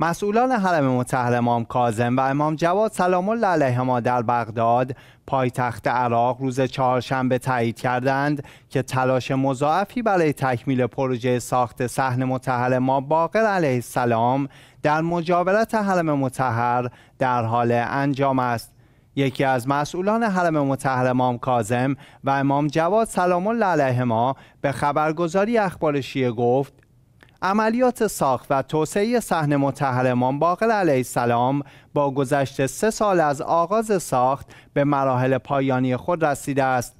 مسئولان حرم متحر امام کاظم و امام جواد سلام الله علیهما در بغداد پایتخت عراق روز چهارشنبه تایید کردند که تلاش مضاعفی برای تکمیل پروژه ساخت صحن متحر ما باقر علیه السلام در مجاورت حرم متحر در حال انجام است یکی از مسئولان حرم متحر امام کاظم و امام جواد سلام الله علیهما به خبرگزاری اخبار شیعه گفت عملیات ساخت و توسعه صحن متحرمان باقر علیه السلام با گذشت سه سال از آغاز ساخت به مراحل پایانی خود رسیده است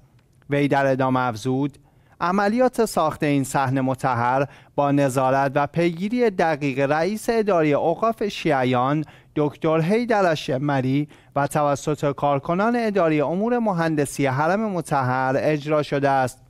وی در ادامه افزود عملیات ساخت این صحن متحر با نظارت و پیگیری دقیق رئیس اداری اوقاف شیعیان دکتر هیدر مری و توسط کارکنان اداری امور مهندسی حرم متحر اجرا شده است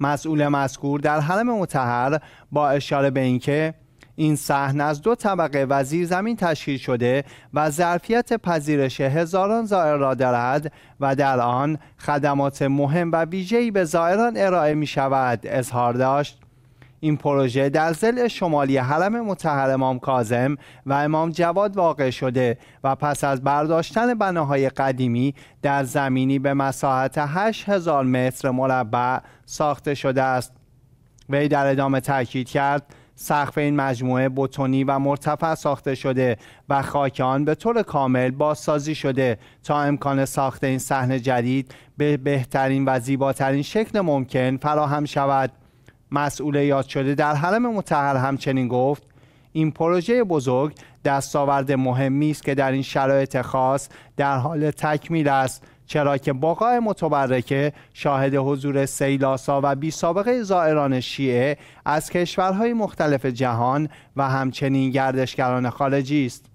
مسئول مذکور در حرم متحر با اشاره به اینکه این صحنه از دو طبقه وزیر زمین تشکیل شده و ظرفیت پذیرش هزاران زائر را دارد و در آن خدمات مهم و ویژه‌ای به زائران ارائه می شود اظهار داشت این پروژه در زل شمالی حرم متحر امام کازم و امام جواد واقع شده و پس از برداشتن بناهای قدیمی در زمینی به مساحت 8000 متر مربع ساخته شده است وی در ادامه تاکید کرد سقف این مجموعه بتونی و مرتفع ساخته شده و خاک آن به طور کامل بازسازی شده تا امکان ساخت این صحنه جدید به بهترین و زیباترین شکل ممکن فراهم شود مسئول یاد شده در حرم متحر همچنین گفت این پروژه بزرگ دستاورد مهمی است که در این شرایط خاص در حال تکمیل است چرا که باقای متبرکه شاهد حضور سیلاسا و بی سابقه زائران شیعه از کشورهای مختلف جهان و همچنین گردشگران خارجی است